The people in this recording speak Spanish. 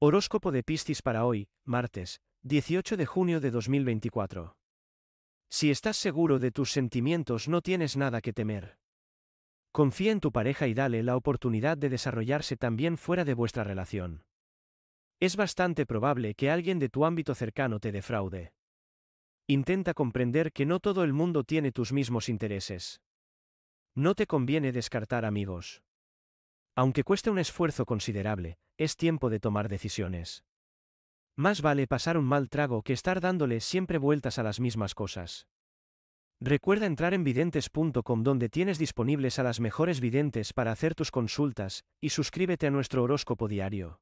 Horóscopo de Piscis para hoy, martes, 18 de junio de 2024. Si estás seguro de tus sentimientos no tienes nada que temer. Confía en tu pareja y dale la oportunidad de desarrollarse también fuera de vuestra relación. Es bastante probable que alguien de tu ámbito cercano te defraude. Intenta comprender que no todo el mundo tiene tus mismos intereses. No te conviene descartar amigos. Aunque cueste un esfuerzo considerable, es tiempo de tomar decisiones. Más vale pasar un mal trago que estar dándole siempre vueltas a las mismas cosas. Recuerda entrar en videntes.com donde tienes disponibles a las mejores videntes para hacer tus consultas, y suscríbete a nuestro horóscopo diario.